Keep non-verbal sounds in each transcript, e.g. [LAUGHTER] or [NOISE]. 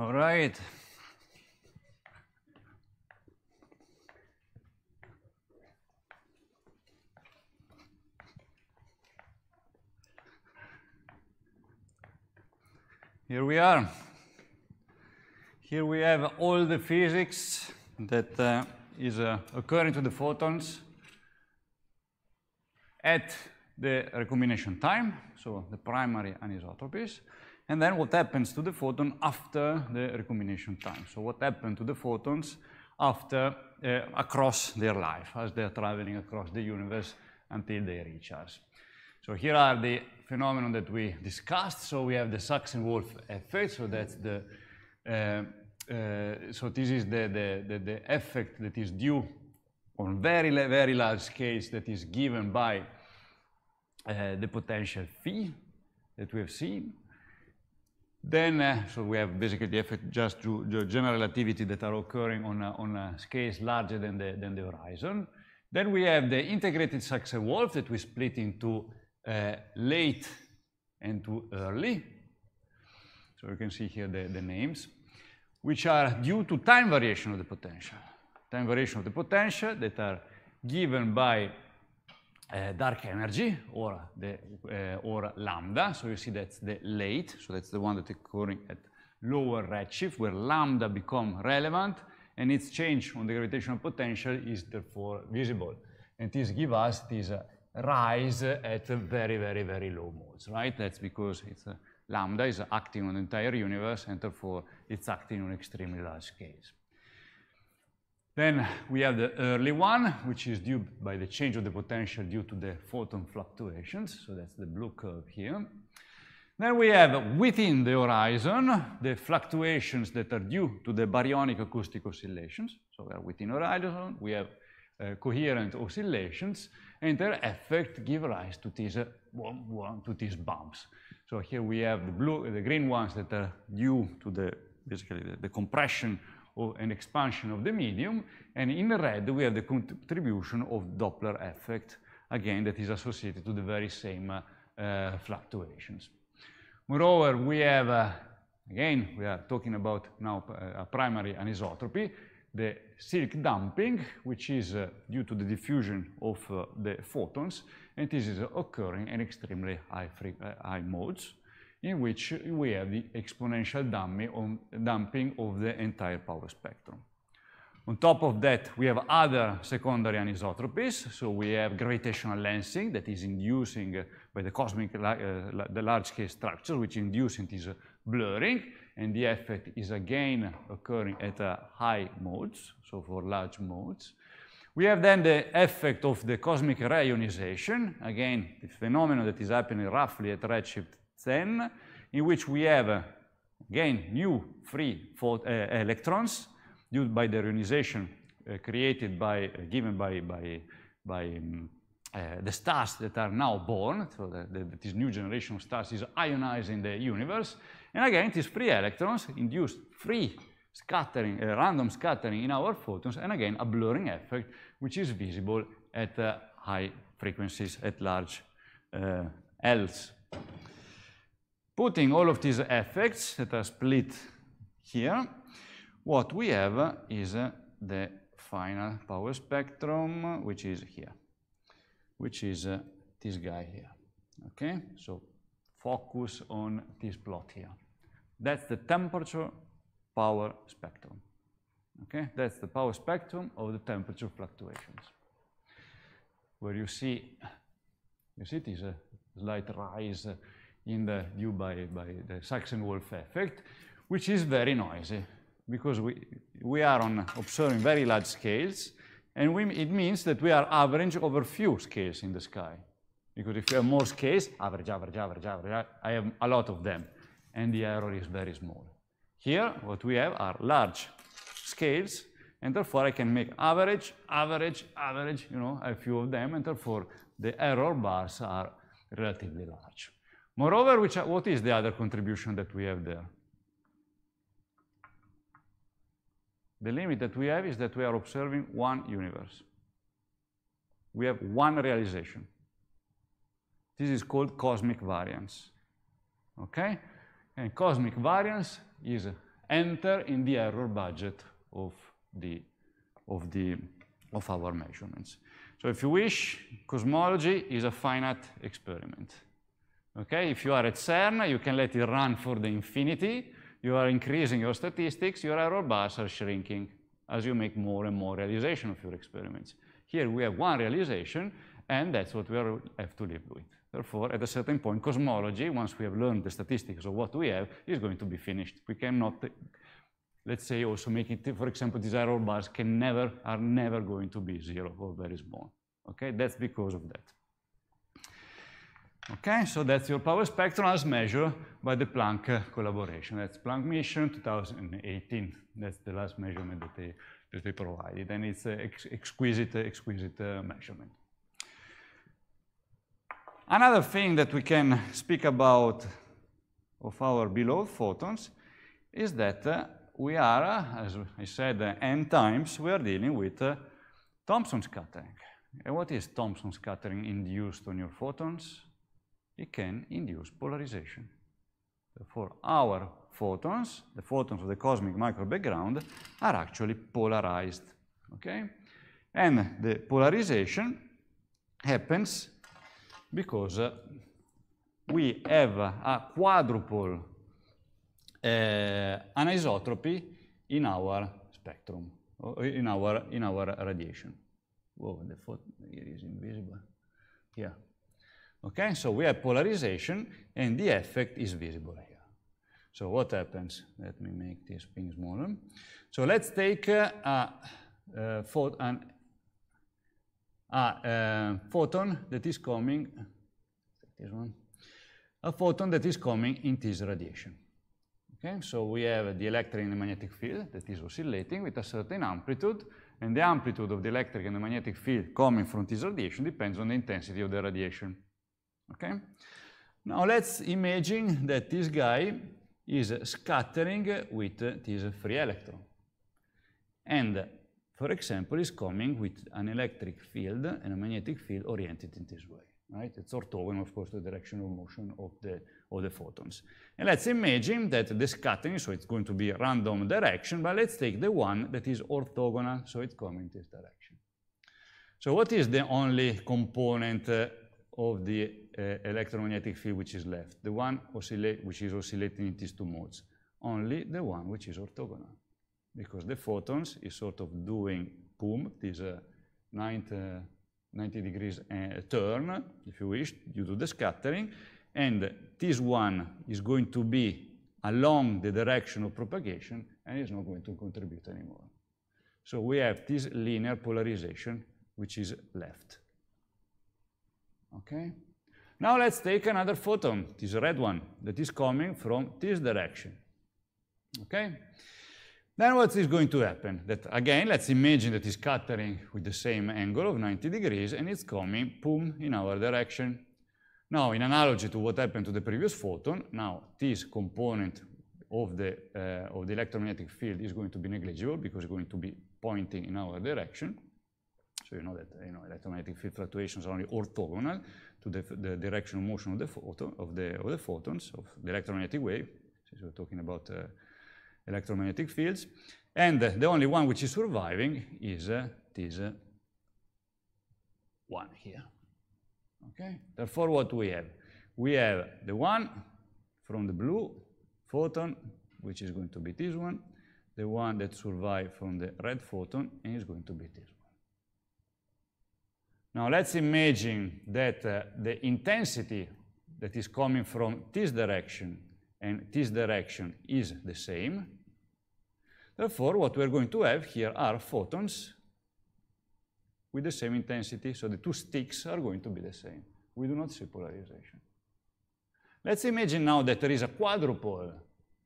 All right. Here we are. Here we have all the physics that uh, is uh, occurring to the photons at the recombination time, so the primary anisotropies and then what happens to the photon after the recombination time. So what happened to the photons after, uh, across their life, as they're traveling across the universe until they reach us. So here are the phenomena that we discussed. So we have the Saxon-Wolf effect, so that's the, uh, uh, so this is the, the, the, the, effect that is due on very, very large scales that is given by uh, the potential phi that we have seen. Then, uh, so we have basically the effect just to the general relativity that are occurring on, uh, on scales larger than the, than the horizon. Then we have the integrated success wolf that we split into uh, late and to early. So you can see here the, the names, which are due to time variation of the potential. Time variation of the potential that are given by uh, dark energy or the uh, eh, or lambda. So you see that's the late, so that's the one that occurring at lower redshift where lambda become relevant and its change on the gravitational potential is therefore visible. And this give us this uh, rise at very, very, very low modes, right? That's because it's uh, lambda is acting on the entire universe and therefore it's acting on extremely large scales. Then we have the early one, which is due by the change of the potential due to the photon fluctuations. So that's the blue curve here. Then we have within the horizon the fluctuations that are due to the baryonic acoustic oscillations. So we are within horizon, we have uh, coherent oscillations, and their effect give rise to these, uh, to these bumps. So here we have the, blue, the green ones that are due to the, basically the, the compression or an expansion of the medium. And in red, we have the contribution of Doppler effect, again, that is associated to the very same uh, uh, fluctuations. Moreover, we have, uh, again, we are talking about now uh, a primary anisotropy, the silk damping, which is uh, due to the diffusion of uh, the photons, and this is occurring in extremely high, high modes in which we have the exponential damping of the entire power spectrum. On top of that, we have other secondary anisotropies. So we have gravitational lensing that is inducing by the cosmic, uh, the large-scale structures, which inducing this blurring, and the effect is again occurring at uh, high modes, so for large modes. We have then the effect of the cosmic ray ionization, again, the phenomenon that is happening roughly at redshift then, in which we have, uh, again, new free uh, electrons due by the ionization uh, created by, given by, by, by um, uh, the stars that are now born, so this new generation of stars is ionizing the universe. And again, these free electrons induce free scattering, uh, random scattering in our photons, and again, a blurring effect, which is visible at uh, high frequencies, at large Ls. Putting all of these effects that are split here, what we have is uh, the final power spectrum, which is here, which is uh, this guy here, okay? So focus on this plot here. That's the temperature power spectrum, okay? That's the power spectrum of the temperature fluctuations, where you see, you see this uh, slight rise in the, due by, by the saxon Wolf effect, which is very noisy because we, we are on observing very large scales and we, it means that we are average over few scales in the sky. Because if you have more scales, average, average, average, average, I have a lot of them and the error is very small. Here, what we have are large scales and therefore I can make average, average, average, you know, a few of them and therefore the error bars are relatively large. Moreover, which, what is the other contribution that we have there? The limit that we have is that we are observing one universe. We have one realization. This is called cosmic variance. Okay? And cosmic variance is enter in the error budget of the of the of our measurements. So if you wish, cosmology is a finite experiment. Okay, if you are at CERN, you can let it run for the infinity. You are increasing your statistics, your error bars are shrinking as you make more and more realization of your experiments. Here we have one realization, and that's what we are, have to live with. Therefore, at a certain point, cosmology, once we have learned the statistics of what we have, is going to be finished. We cannot, let's say, also make it, for example, these error bars can never, are never going to be zero or very small. Okay, that's because of that. Okay, so that's your power spectrum as measured by the Planck collaboration. That's Planck mission 2018. That's the last measurement that they, that they provided. And it's an ex exquisite, exquisite uh, measurement. Another thing that we can speak about of our below photons is that uh, we are, uh, as I said, uh, n times, we are dealing with uh, Thomson scattering. And what is Thomson scattering induced on your photons? it can induce polarization. Therefore, our photons, the photons of the cosmic micro background, are actually polarized, okay? And the polarization happens because uh, we have a quadruple uh, anisotropy in our spectrum, in our, in our radiation. Whoa, the photon, is invisible. Yeah. Okay, so we have polarization and the effect is visible here. So what happens? Let me make this thing smaller. So let's take uh, a, a, uh, phot an, a, a uh, photon that is coming, this one, a photon that is coming in this radiation. Okay, so we have the electric and the magnetic field that is oscillating with a certain amplitude, and the amplitude of the electric and the magnetic field coming from this radiation depends on the intensity of the radiation. Okay? Now let's imagine that this guy is scattering with this free electron. And for example, is coming with an electric field and a magnetic field oriented in this way, right? It's orthogonal, of course, to the direction of motion of the, of the photons. And let's imagine that the scattering, so it's going to be a random direction, but let's take the one that is orthogonal, so it's coming in this direction. So what is the only component uh, of the uh, electromagnetic field which is left. The one which is oscillating in these two modes. Only the one which is orthogonal. Because the photons is sort of doing boom, this uh, 90, 90 degrees uh, turn, if you wish, due to the scattering. And this one is going to be along the direction of propagation and is not going to contribute anymore. So we have this linear polarization which is left. Okay? Now let's take another photon, this red one, that is coming from this direction. Okay? Then what is going to happen? That again, let's imagine that it's scattering with the same angle of 90 degrees and it's coming, boom, in our direction. Now, in analogy to what happened to the previous photon, now this component of the, uh, of the electromagnetic field is going to be negligible because it's going to be pointing in our direction. So you know that you know electromagnetic field fluctuations are only orthogonal to the, the of motion of the photo of the of the photons of the electromagnetic wave. Since we're talking about uh, electromagnetic fields, and the only one which is surviving is uh, this uh, one here. Okay. Therefore, what we have, we have the one from the blue photon, which is going to be this one, the one that survived from the red photon, and is going to be this one. Now let's imagine that uh, the intensity that is coming from this direction and this direction is the same. Therefore, what we're going to have here are photons with the same intensity, so the two sticks are going to be the same. We do not see polarization. Let's imagine now that there is a quadrupole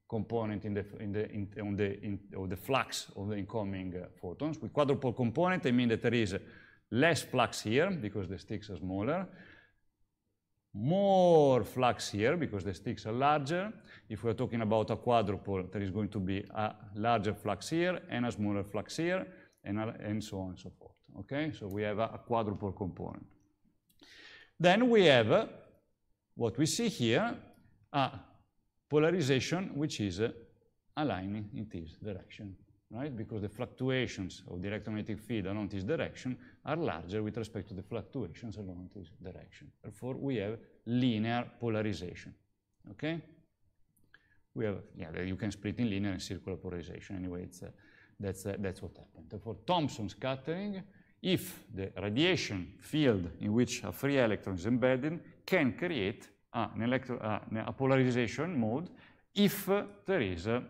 component in the, in the, in, on the, in, of the flux of the incoming uh, photons. With quadrupole component, I mean that there is less flux here because the sticks are smaller, more flux here because the sticks are larger. If we're talking about a quadrupole, there is going to be a larger flux here and a smaller flux here, and, and so on and so forth. Okay, so we have a, quadrupole component. Then we have what we see here, a polarization which is aligning in this direction right? Because the fluctuations of the electromagnetic field along this direction are larger with respect to the fluctuations along this direction. Therefore, we have linear polarization, okay? We have, yeah, you can split in linear and circular polarization. Anyway, it's, uh, that's, uh, that's what happened. Therefore, Thomson scattering, if the radiation field in which a free electron is embedded can create uh, an electro, a polarization mode if uh, there is a,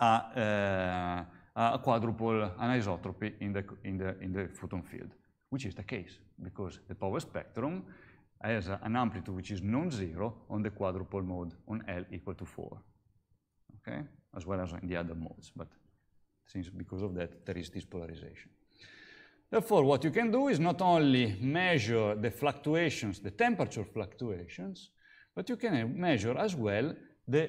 a uh, a quadruple anisotropy in the, in, the, in the photon field, which is the case because the power spectrum has an amplitude which is non-zero on the quadruple mode on L equal to 4, okay? As well as in the other modes, but since because of that there is this polarization. Therefore, what you can do is not only measure the fluctuations, the temperature fluctuations, but you can measure as well the,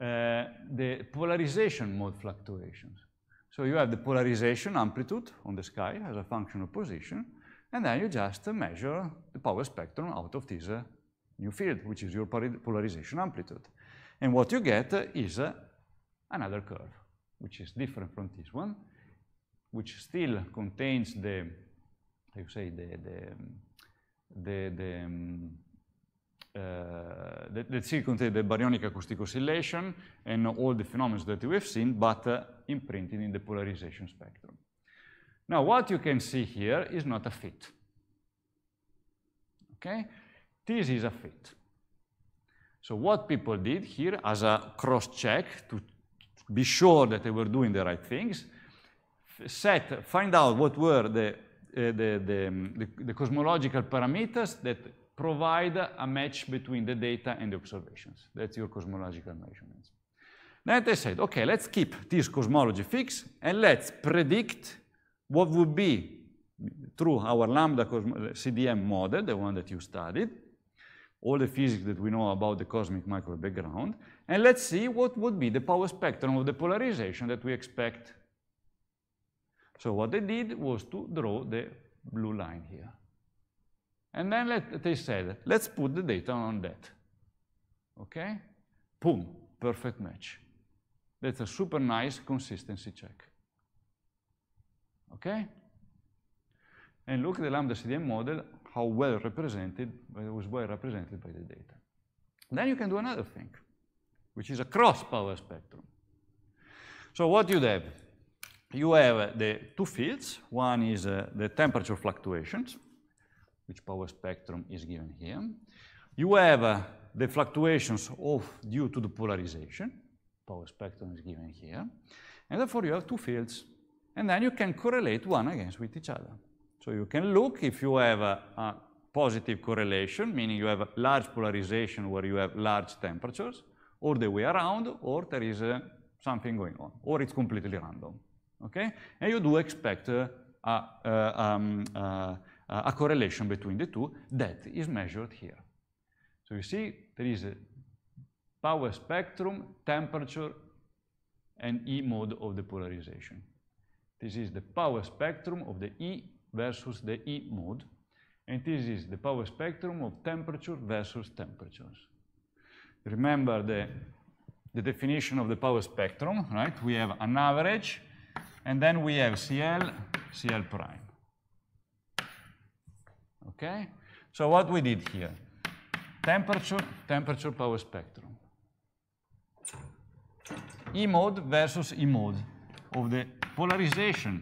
uh, the polarization mode fluctuations. So you have the polarization amplitude on the sky as a function of position, and then you just measure the power spectrum out of this uh, new field, which is your polarization amplitude. And what you get is uh, another curve, which is different from this one, which still contains the, how you say, the, the, um, the, the um, that, that C the baryonic acoustic oscillation and all the phenomena that we have seen, but uh, imprinted in the polarization spectrum. Now, what you can see here is not a fit. Okay? This is a fit. So what people did here as a cross-check to be sure that they were doing the right things, set, find out what were the, uh, the, the, um, the, the cosmological parameters that provide a match between the data and the observations. That's your cosmological measurements. Then they said, okay, let's keep this cosmology fixed and let's predict what would be through our lambda CDM model, the one that you studied, all the physics that we know about the cosmic microwave background, and let's see what would be the power spectrum of the polarization that we expect. So what they did was to draw the blue line here. And then let, they said, let's put the data on that. Okay? Boom, perfect match. That's a super nice consistency check. Okay? And look at the lambda CDM model, how well represented, it was well represented by the data. Then you can do another thing, which is a cross power spectrum. So what you have? You have uh, the two fields. One is uh, the temperature fluctuations, which power spectrum is given here. You have uh, the fluctuations of due to the polarization, power spectrum is given here, and therefore you have two fields, and then you can correlate one against with each other. So you can look if you have a, a positive correlation, meaning you have large polarization where you have large temperatures, or the way around, or there is uh, something going on, or it's completely random, okay? And you do expect uh, uh, um, uh, uh, a correlation between the two that is measured here. So you see there is a power spectrum, temperature, and E mode of the polarization. This is the power spectrum of the E versus the E mode, and this is the power spectrum of temperature versus temperatures. Remember the, the definition of the power spectrum, right? We have an average, and then we have CL, CL prime. Okay? So what we did here, temperature, temperature power spectrum. E mode versus E mode of the polarization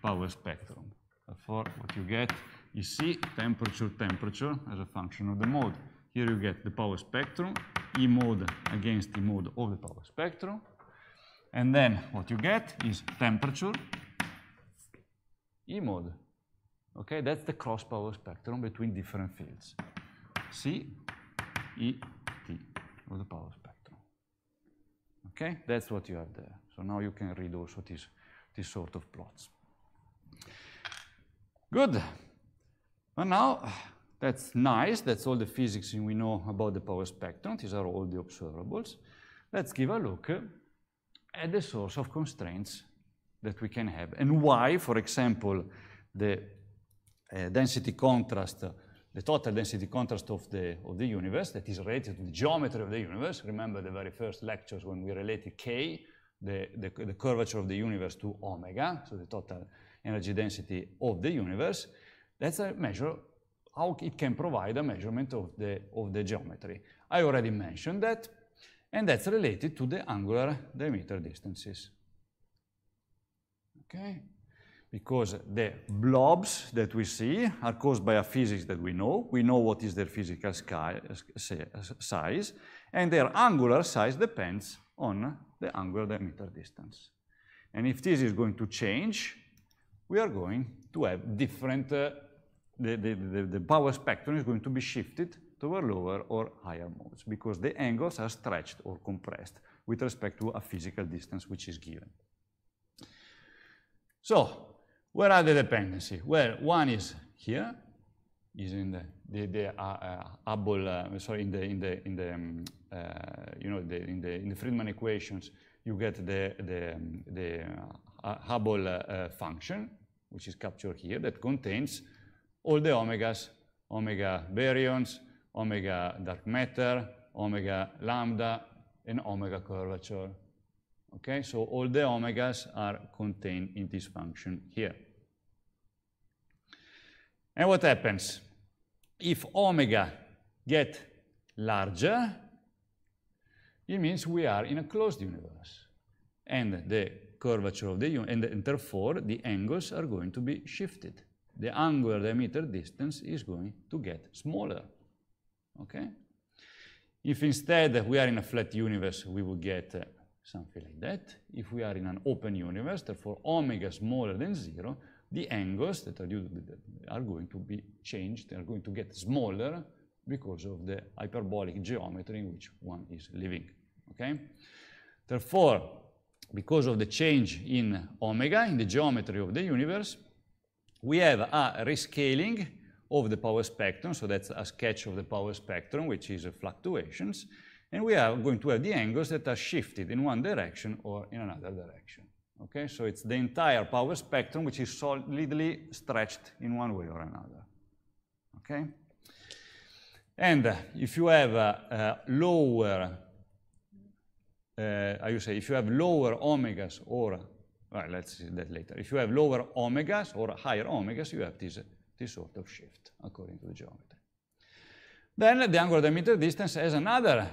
power spectrum. Therefore, what you get is C, temperature, temperature, as a function of the mode. Here you get the power spectrum, E mode against E mode of the power spectrum. And then what you get is temperature, E mode. Okay, that's the cross power spectrum between different fields. C, E, T, of the power spectrum. Okay, that's what you have there. So now you can read also these, this sort of plots. Good. And now, that's nice. That's all the physics we know about the power spectrum. These are all the observables. Let's give a look at the source of constraints that we can have and why, for example, the Eh, density contrast, the total density contrast of the, of the universe that is related to the geometry of the universe. Remember the very first lectures when we related K, the, the, the curvature of the universe to omega, so the total energy density of the universe. That's a measure how it can provide a measurement of the, of the geometry. I already mentioned that, and that's related to the angular diameter distances. Okay, because the blobs that we see are caused by a physics that we know. We know what is their physical sky, uh, uh, size, and their angular size depends on the angular diameter distance. And if this is going to change, we are going to have different, uh, the, the, the, the power spectrum is going to be shifted toward lower or higher modes because the angles are stretched or compressed with respect to a physical distance which is given. So where are the dependencies? Well, one is here, is in the the, the uh, uh, Hubble, uh, sorry, in the in the in the um, uh, you know the, in the in the Friedman equations, you get the the um, the uh, Hubble uh, function, which is captured here, that contains all the omegas, omega baryons, omega dark matter, omega lambda, and omega curvature. Okay, so all the omegas are contained in this function here. And what happens? If omega get larger, it means we are in a closed universe. And the curvature of the and, and therefore the angles are going to be shifted. The angular diameter distance is going to get smaller. Okay? If instead we are in a flat universe, we will get uh, something like that. If we are in an open universe, therefore omega smaller than zero, the angles that are, that are going to be changed, they are going to get smaller because of the hyperbolic geometry in which one is living, okay? Therefore, because of the change in omega, in the geometry of the universe, we have a rescaling of the power spectrum, so that's a sketch of the power spectrum, which is fluctuations, and we are going to have the angles that are shifted in one direction or in another direction. Okay, so it's the entire power spectrum which is solidly stretched in one way or another. Okay? And uh, if you have uh, uh, lower, I uh, would say, if you have lower omegas or, well, let's see that later. If you have lower omegas or higher omegas, you have this, this sort of shift according to the geometry. Then the angular diameter distance has another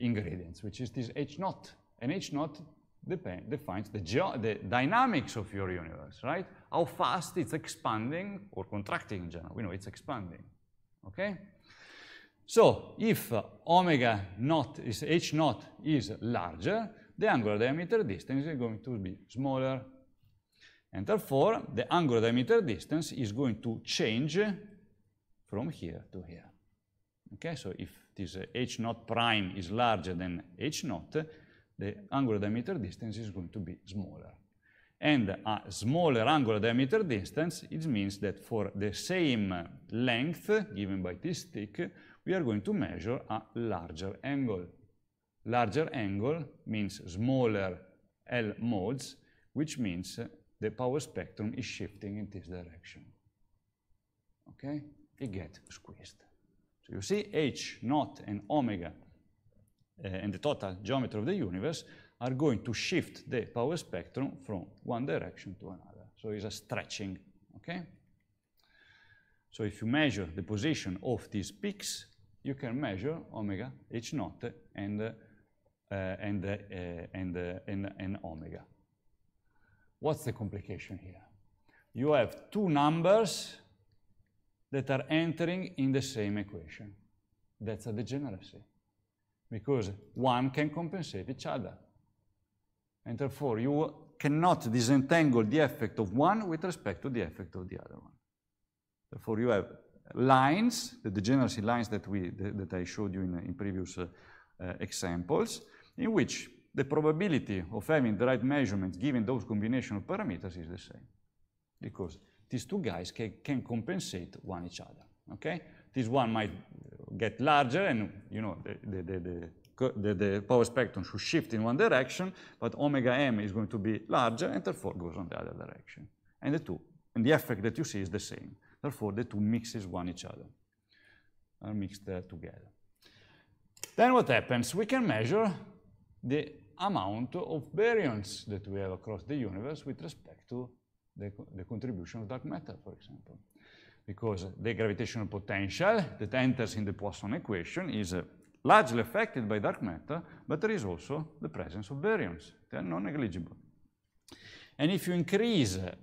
ingredients, which is this H naught. And H naught defines the, the dynamics of your universe, right? How fast it's expanding or contracting in general. We know it's expanding, okay? So if uh, omega naught is h naught is larger, the angular diameter distance is going to be smaller. And therefore, the angular diameter distance is going to change from here to here. Okay, so if this h naught prime is larger than h naught, the angular diameter distance is going to be smaller. And a smaller angular diameter distance, it means that for the same length given by this stick, we are going to measure a larger angle. Larger angle means smaller L modes, which means the power spectrum is shifting in this direction. Okay? It gets squeezed. So you see H naught and omega uh, and the total geometry of the universe are going to shift the power spectrum from one direction to another. So it's a stretching, okay? So if you measure the position of these peaks, you can measure omega, H naught, and, uh, and, uh, and, and, and omega. What's the complication here? You have two numbers that are entering in the same equation. That's a degeneracy, because one can compensate each other. And therefore, you cannot disentangle the effect of one with respect to the effect of the other one. Therefore, you have lines, the degeneracy lines that, we, that I showed you in, in previous uh, uh, examples, in which the probability of having the right measurements given those combination of parameters is the same. Because these two guys can, can compensate one each other, okay? This one might get larger and, you know, the, the, the, the, the power spectrum should shift in one direction, but omega m is going to be larger and therefore goes on the other direction. And the two, and the effect that you see is the same. Therefore, the two mixes one each other, are mixed uh, together. Then what happens? We can measure the amount of baryons that we have across the universe with respect to the, the contribution of dark matter, for example. Because the gravitational potential that enters in the Poisson equation is uh, largely affected by dark matter, but there is also the presence of baryons. They are non-negligible. And if you increase uh,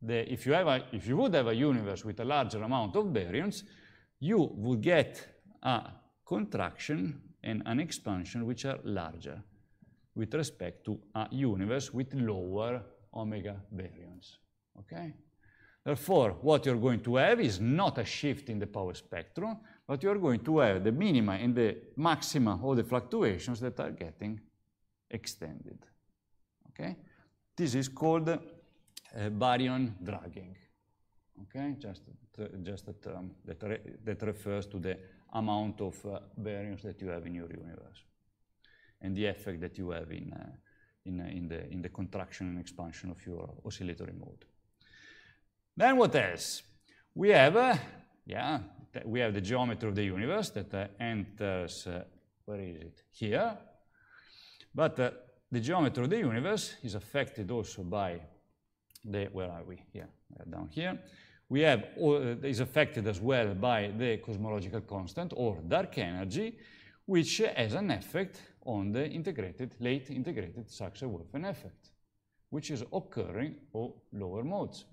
the, if you have a, if you would have a universe with a larger amount of baryons, you would get a contraction and an expansion which are larger with respect to a universe with lower omega baryons. Okay? Therefore, what you're going to have is not a shift in the power spectrum, but you're going to have the minima and the maxima of the fluctuations that are getting extended. Okay? This is called uh, baryon dragging. Okay? Just, uh, just a term that, re that refers to the amount of uh, baryons that you have in your universe and the effect that you have in, uh, in, uh, in, the, in the contraction and expansion of your oscillatory mode. Then what else? We have, uh, yeah, we have the geometry of the universe that uh, enters, uh, where is it? Here. But uh, the geometry of the universe is affected also by the, where are we? Here, down here. We have, uh, is affected as well by the cosmological constant or dark energy, which has an effect on the integrated, late integrated Sachse-Wolfen effect, which is occurring on lower modes.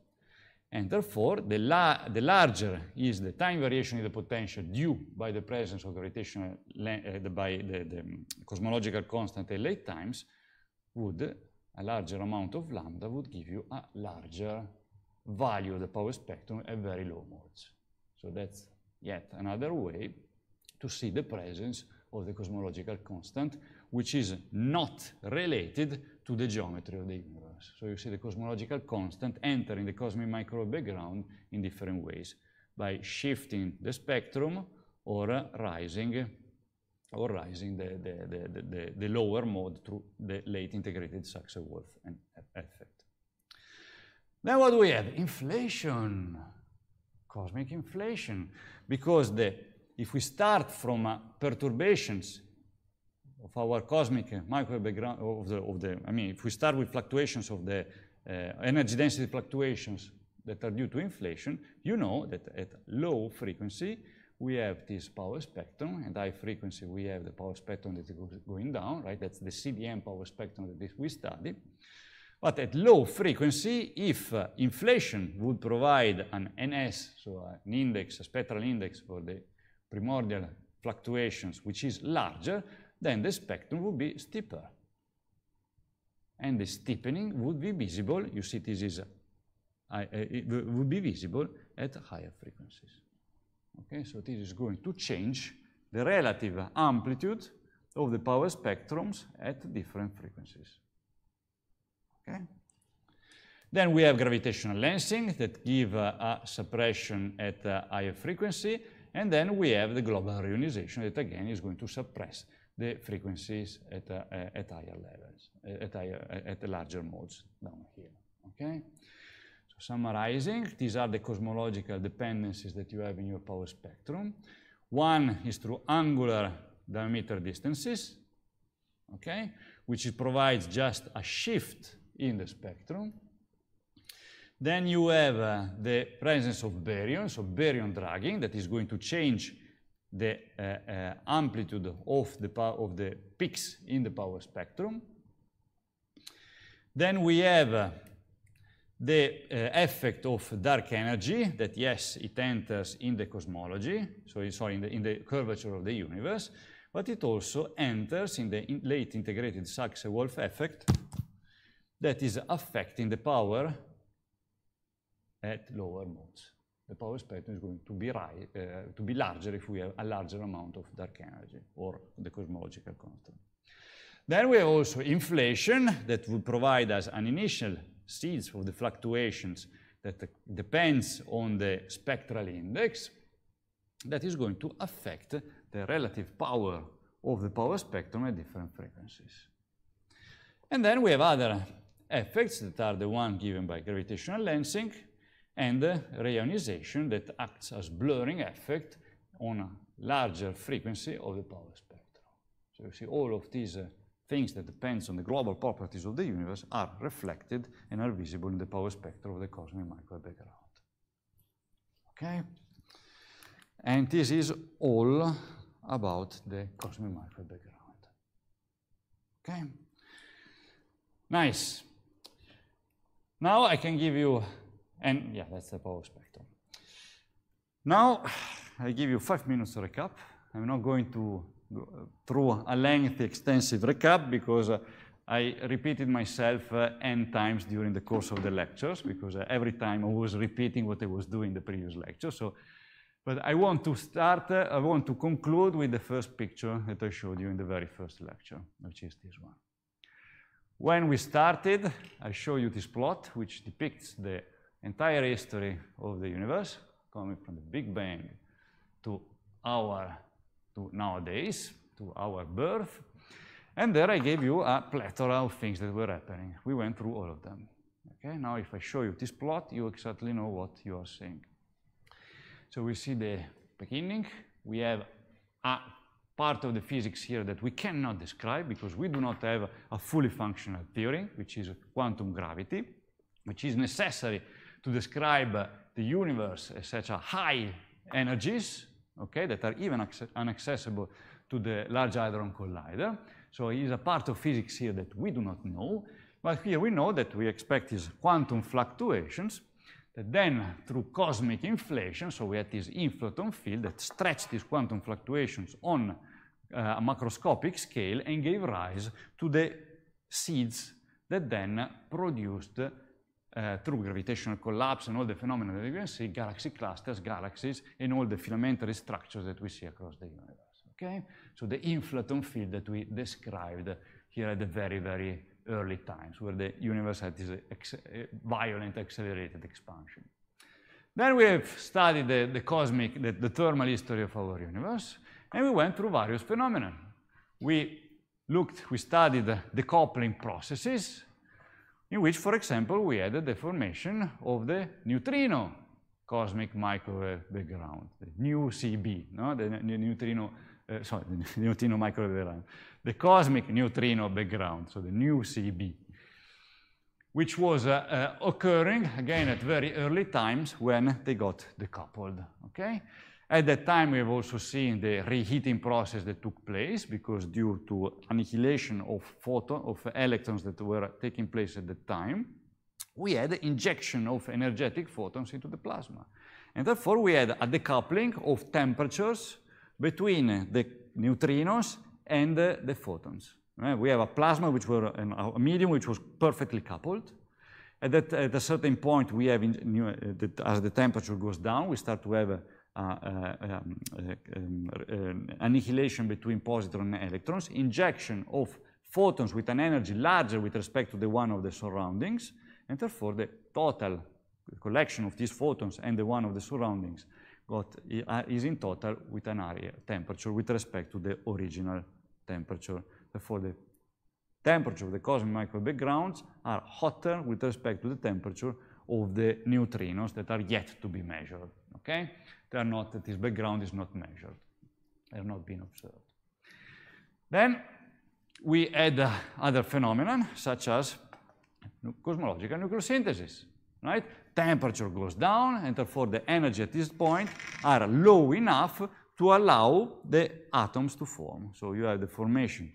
And therefore, the, la the, larger is the time variation in the potential due by the presence of gravitational, uh, by the, the, um, cosmological constant at late times, would a larger amount of lambda would give you a larger value of the power spectrum at very low modes. So that's yet another way to see the presence of the cosmological constant, which is not related to the geometry of the universe. So you see the cosmological constant entering the cosmic microwave background in different ways by shifting the spectrum or uh, rising or rising the, the, the, the, the lower mode through the late integrated sachs wolf effect. Then what do we have? Inflation, cosmic inflation, because the, if we start from uh, perturbations of our cosmic uh, microwave background uh, of the, of the, I mean, if we start with fluctuations of the uh, energy density fluctuations that are due to inflation, you know that at low frequency, we have this power spectrum, and high frequency, we have the power spectrum that is going down, right? That's the CDM power spectrum that we study. But at low frequency, if uh, inflation would provide an NS, so an index, a spectral index for the primordial fluctuations, which is larger, then the spectrum would be steeper. And the steepening would be visible, you see this is, uh, it would be visible at higher frequencies. Okay, so this is going to change the relative amplitude of the power spectrums at different frequencies. Okay? Then we have gravitational lensing that give uh, a suppression at a higher frequency, and then we have the global reionization that again is going to suppress the frequencies at, uh, at higher levels, uh, at, uh, at larger modes down here, okay? So summarizing, these are the cosmological dependencies that you have in your power spectrum. One is through angular diameter distances, okay? Which provides just a shift in the spectrum. Then you have the presence of baryons, so baryon dragging that is going to change the uh, uh, amplitude of the, of the peaks in the power spectrum. Then we have uh, the uh, effect of dark energy that, yes, it enters in the cosmology, so sorry, in the, in the curvature of the universe, but it also enters in the in late integrated Sachs-Wolfe effect that is affecting the power at lower modes the power spectrum is going to be, right, uh, to be larger if we have a larger amount of dark energy or the cosmological constant. Then we have also inflation that will provide us an initial seeds for the fluctuations that depends on the spectral index that is going to affect the relative power of the power spectrum at different frequencies. And then we have other effects that are the one given by gravitational lensing, and reionization that acts as blurring effect on a larger frequency of the power spectrum. So you see all of these uh, things that depends on the global properties of the universe are reflected and are visible in the power spectrum of the cosmic microwave background. Okay? And this is all about the cosmic microwave background. Okay? Nice. Now I can give you and yeah, that's the power spectrum. Now, I give you five minutes to recap. I'm not going to go through a lengthy, extensive recap because uh, I repeated myself uh, n times during the course of the lectures because uh, every time I was repeating what I was doing the previous lecture. So, but I want to start, uh, I want to conclude with the first picture that I showed you in the very first lecture, which is this one. When we started, I show you this plot, which depicts the entire history of the universe, coming from the Big Bang to our, to nowadays, to our birth. And there I gave you a plethora of things that were happening. We went through all of them. Okay, now if I show you this plot, you exactly know what you are seeing. So we see the beginning. We have a part of the physics here that we cannot describe because we do not have a fully functional theory, which is quantum gravity, which is necessary to describe the universe as such a high energies, okay, that are even inaccessible to the Large Hadron Collider. So it is a part of physics here that we do not know, but here we know that we expect these quantum fluctuations that then through cosmic inflation, so we had this inflaton field that stretched these quantum fluctuations on uh, a macroscopic scale and gave rise to the seeds that then produced Eh, through gravitational collapse and all the phenomena that we can see, galaxy clusters, galaxies, and all the filamentary structures that we see across the universe, okay? So the inflaton field that we described here at the very, very early times, where the universe had this ex violent accelerated expansion. Then we have studied the, the cosmic, the, the thermal history of our universe, and we went through various phenomena. We looked, we studied the coupling processes, in which, for example, we had the formation of the neutrino cosmic microwave background, the new CB, no? the, the neutrino, uh, sorry, [LAUGHS] the neutrino microwave background, the cosmic neutrino background, so the new CB, which was uh, uh, occurring again at very early times when they got decoupled, okay? At that time, we have also seen the reheating process that took place because due to annihilation of photon, of electrons that were taking place at that time, we had injection of energetic photons into the plasma. And therefore, we had a decoupling of temperatures between the neutrinos and the, the photons. We have a plasma, which were an, a medium which was perfectly coupled, at, that, at a certain point, we have in, as the temperature goes down, we start to have a, uh, uh, um, uh, um, annihilation between positron and electrons, injection of photons with an energy larger with respect to the one of the surroundings, and therefore the total collection of these photons and the one of the surroundings got, is in total with an area temperature with respect to the original temperature. Therefore, the temperature of the cosmic microwave backgrounds are hotter with respect to the temperature of the neutrinos that are yet to be measured, okay? They are not, this background is not measured. They are not being observed. Then we add uh, other phenomena such as cosmological nucleosynthesis, right? Temperature goes down and therefore the energy at this point are low enough to allow the atoms to form. So you have the formation,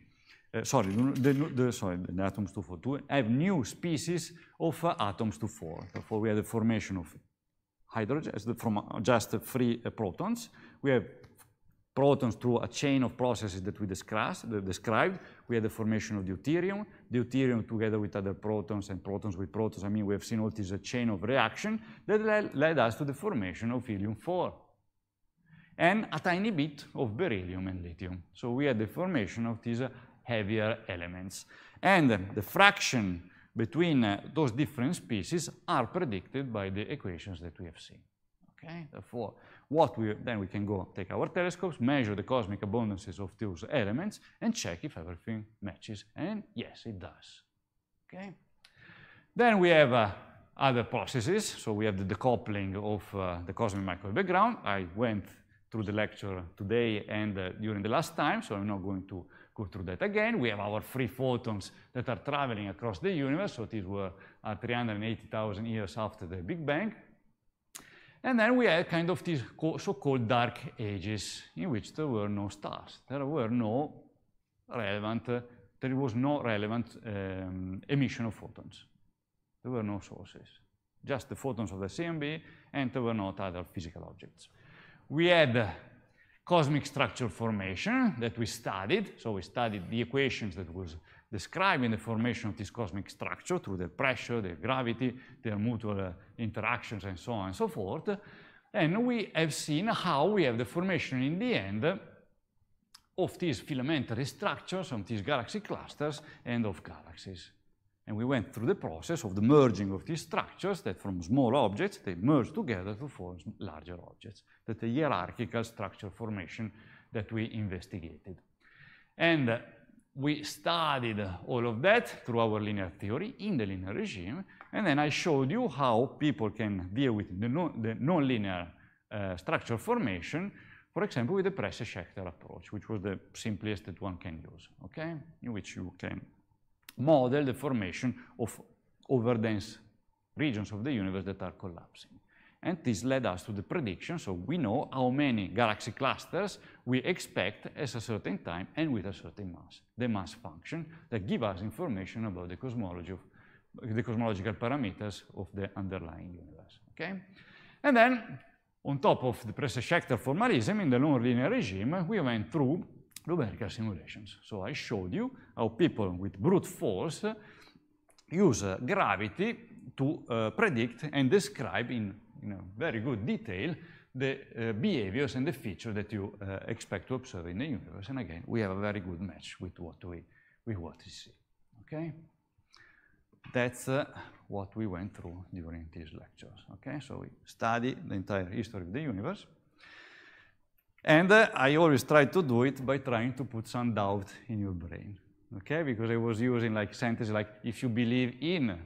uh, sorry, the, the, sorry, the atoms to form, to have new species of uh, atoms to form. Therefore we have the formation of hydrogen, from uh, just free uh, protons. We have protons through a chain of processes that we described. We had the formation of deuterium. Deuterium together with other protons and protons with protons, I mean, we have seen all this uh, chain of reaction that led us to the formation of helium-4 and a tiny bit of beryllium and lithium. So we had the formation of these heavier elements. And the fraction between uh, those different species are predicted by the equations that we have seen. Okay, therefore, what we then we can go take our telescopes, measure the cosmic abundances of those elements, and check if everything matches. And yes, it does. Okay. Then we have uh, other processes. So we have the decoupling of uh, the cosmic microwave background. I went through the lecture today and uh, during the last time, so I'm not going to go through that again. We have our free photons that are traveling across the universe, so these were uh, 380,000 years after the Big Bang. And then we had kind of these so-called dark ages in which there were no stars. There were no relevant, uh, there was no relevant um, emission of photons. There were no sources, just the photons of the CMB, and there were not other physical objects. We had cosmic structure formation that we studied. So we studied the equations that was describing the formation of this cosmic structure through the pressure, the gravity, their mutual uh, interactions, and so on and so forth. And we have seen how we have the formation in the end of these filamentary structures, of these galaxy clusters, and of galaxies. And we went through the process of the merging of these structures that from small objects, they merge together to form larger objects. That's the hierarchical structure formation that we investigated. And we studied all of that through our linear theory in the linear regime, and then I showed you how people can deal with the, no, the nonlinear uh, structure formation, for example, with the pressure schechter approach, which was the simplest that one can use, okay? In which you can model the formation of overdense regions of the universe that are collapsing. And this led us to the prediction, so we know how many galaxy clusters we expect at a certain time and with a certain mass, the mass function that give us information about the cosmology of the cosmological parameters of the underlying universe, okay? And then, on top of the Pressure-Schechter formalism in the nonlinear regime, we went through numerical simulations. So I showed you how people with brute force uh, use uh, gravity to uh, predict and describe in, in very good detail the behaviors and the features that you expect to observe in the universe. And again, we have a very good match with what we, with what we see, okay? That's uh, what we went through during these lectures, okay? So we study the entire history of the universe. And uh, I always try to do it by trying to put some doubt in your brain, okay? Because I was using like sentences like, if you believe in,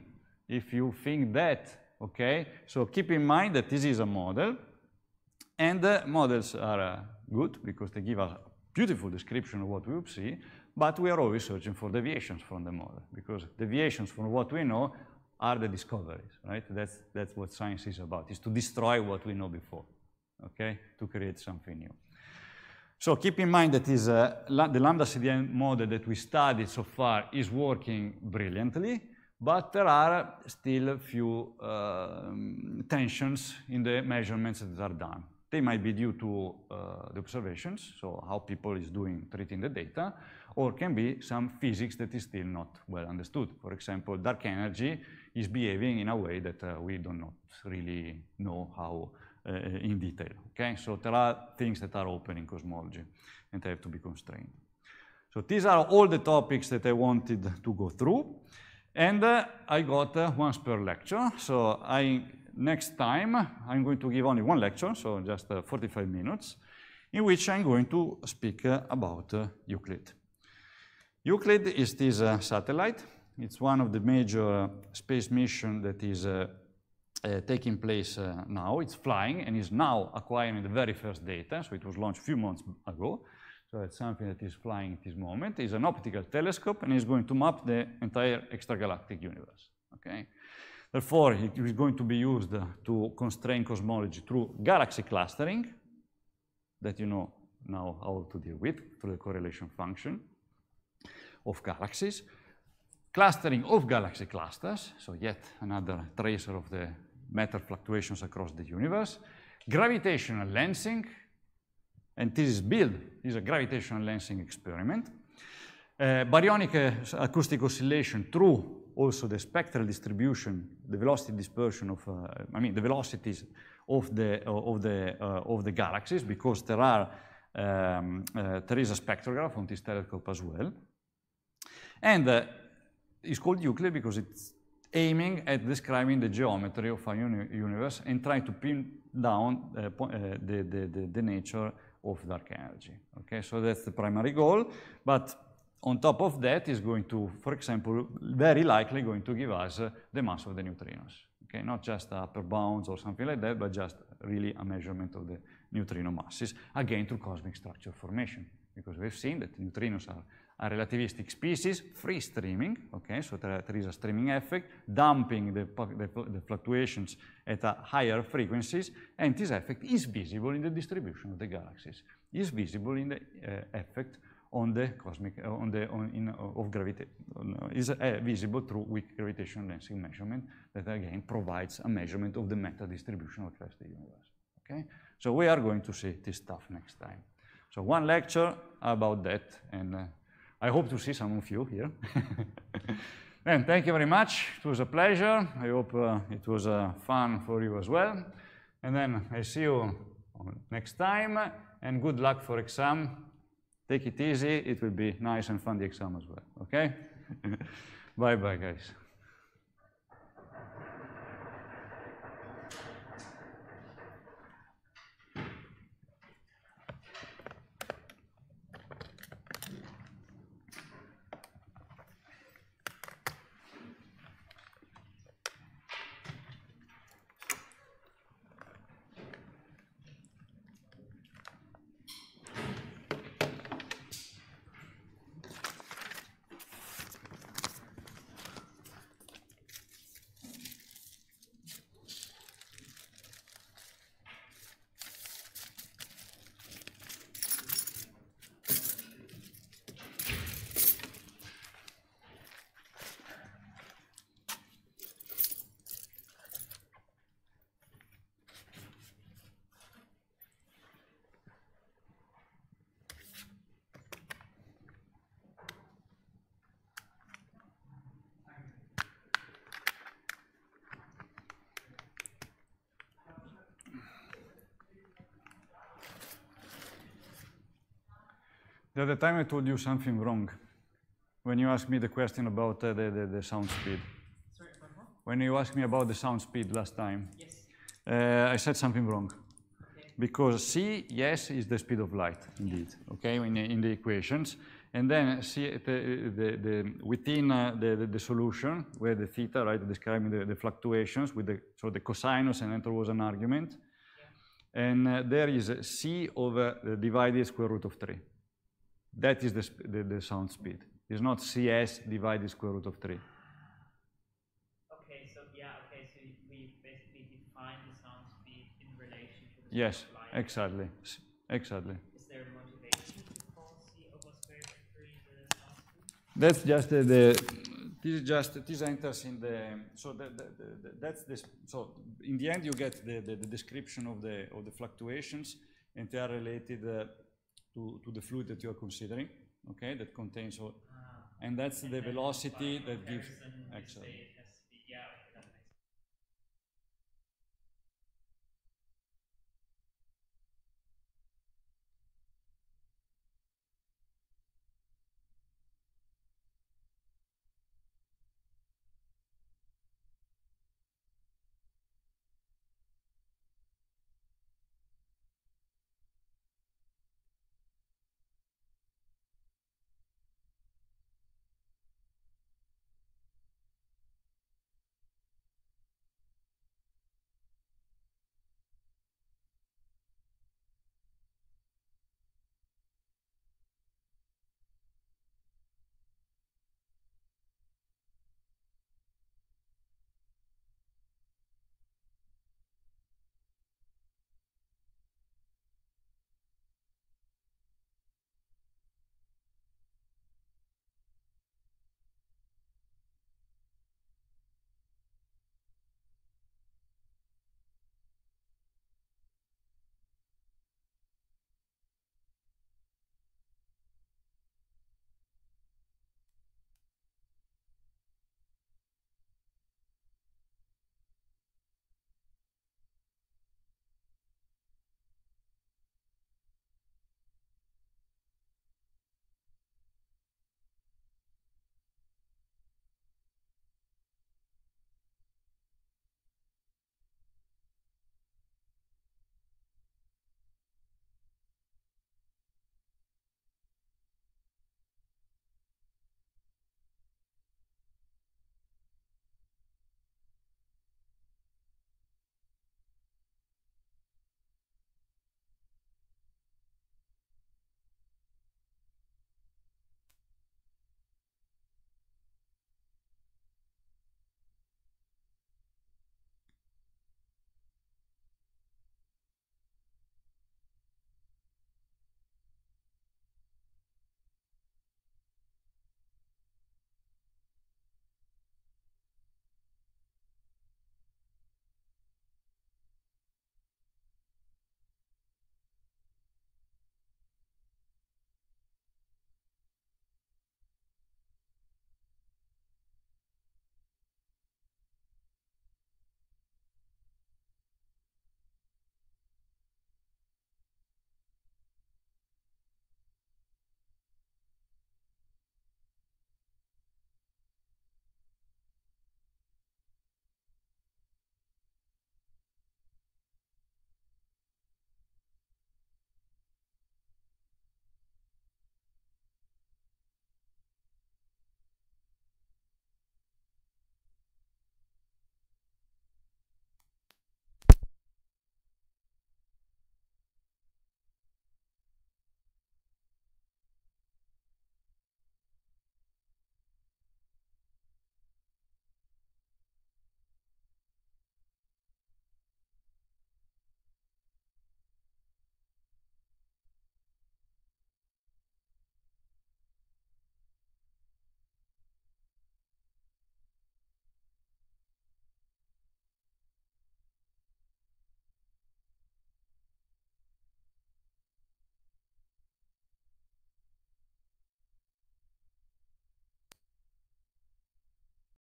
if you think that, okay? So keep in mind that this is a model, and uh, models are uh, good because they give us a beautiful description of what we would see, but we are always searching for deviations from the model because deviations from what we know are the discoveries, right? That's, that's what science is about, is to destroy what we know before, okay? To create something new. So keep in mind that is, uh, the Lambda CDN model that we studied so far is working brilliantly, but there are still a few uh, tensions in the measurements that are done. They might be due to uh, the observations, so how people is doing treating the data, or can be some physics that is still not well understood. For example, dark energy is behaving in a way that uh, we do not really know how Eh, in detail. Okay, so there are things that are open in cosmology and they have to be constrained. So these are all the topics that I wanted to go through. And uh, I got uh, once per lecture. So I, next time, I'm going to give only one lecture, so just uh, 45 minutes, in which I'm going to speak about Euclid. Euclid is this satellite. It's one of the major space missions that is uh, taking place uh, now. It's flying and is now acquiring the very first data. So it was launched a few months ago. So it's something that is flying at this moment. It's an optical telescope and is going to map the entire extragalactic universe. Okay. Therefore, it is going to be used uh, to constrain cosmology through galaxy clustering, that you know now how to deal with through the correlation function of galaxies. Clustering of galaxy clusters, so yet another tracer of the matter fluctuations across the universe, gravitational lensing, and this is built, this is a gravitational lensing experiment, uh, baryonic uh, acoustic oscillation through also the spectral distribution, the velocity dispersion of, uh, I mean, the velocities of the, uh, of the, uh, of the galaxies, because there are, um, uh, there is a spectrograph on this telescope as well. And it's called Euclid because it's aiming at describing the geometry of our universe and trying to pin down uh, the, the, the, the, nature of dark energy. Okay, so that's the primary goal, but on top of that is going to, for example, very likely going to give us uh, the mass of the neutrinos. Okay, not just upper bounds or something like that, but just really a measurement of the neutrino masses, again through cosmic structure formation, because we've seen that neutrinos are a relativistic species, free streaming, okay, so there, there is a streaming effect, dumping the, the, the, fluctuations at a higher frequencies, and this effect is visible in the distribution of the galaxies, is visible in the uh, effect on the cosmic, uh, on the, on, in, uh, of gravity, uh, is visible through weak gravitational lensing measurement that again provides a measurement of the meta distribution across the universe, okay? So we are going to see this stuff next time. So one lecture about that and I hope to see some of you here. [LAUGHS] and thank you very much. It was a pleasure. I hope uh, it was uh, fun for you as well. And then I see you next time. And good luck for exam. Take it easy. It will be nice and fun the exam as well. Okay? [LAUGHS] bye bye, guys. The other time I told you something wrong when you asked me the question about uh, the, the, the, sound speed. Sorry, when you asked me about the sound speed last time, yes. uh, I said something wrong. Okay. Because C, yes, is the speed of light, indeed, okay, in, in, the equations. And then C, the, the, within uh, the, the, solution, where the theta, right, describing the, fluctuations, with the, so the cosinus and enter was an argument. Yeah. And uh, there is C over divided square root of 3. That is the, the, the sound speed. It's not CS divided square root of 3. Okay, so yeah, okay, so we basically define the sound speed in relation to the Yes, exactly, exactly. Is there a motivation to call C over square root of 3 the sound speed? That's just the this is just this enters in the so the, the, the, that's this so in the end you get the, the, description of the of the fluctuations and they are related uh, to, to the fluid that you're considering, okay, that contains all, ah, and that's and the velocity that gives, actually.